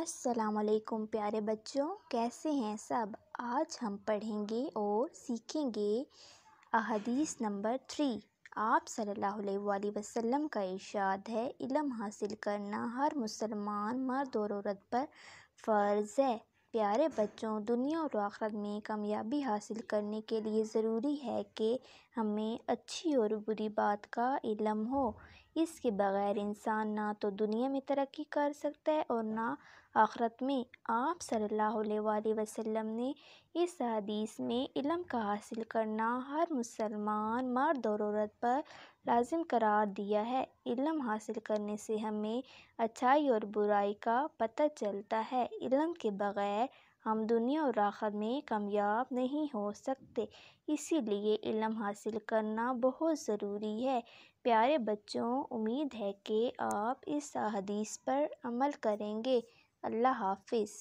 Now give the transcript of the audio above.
असलकुम प्यारे बच्चों कैसे हैं सब आज हम पढ़ेंगे और सीखेंगे अहदीस नंबर थ्री आप सल्लल्लाहु अलैहि वसल्लम का इशाद है इलम हासिल करना हर मुसलमान मर्द और औरत पर फ़र्ज़ है प्यारे बच्चों दुनिया और आखरत में कामयाबी हासिल करने के लिए ज़रूरी है कि हमें अच्छी और बुरी बात का इलम हो इसके बगैर इंसान ना तो दुनिया में तरक्की कर सकता है और ना आखरत में आप सल्लल्लाहु अलैहि वसल्लम ने इस हदीस में इलम का हासिल करना हर मुसलमान मर्द और औरत पर लाजिम करार दिया है इलम हासिल करने से हमें अच्छाई और बुराई का पता चलता है इलम के बगैर हम दुनिया और आखिर में कामयाब नहीं हो सकते इसीलिए इल्म हासिल करना बहुत ज़रूरी है प्यारे बच्चों उम्मीद है कि आप इस अदीस पर अमल करेंगे अल्लाह हाफिज़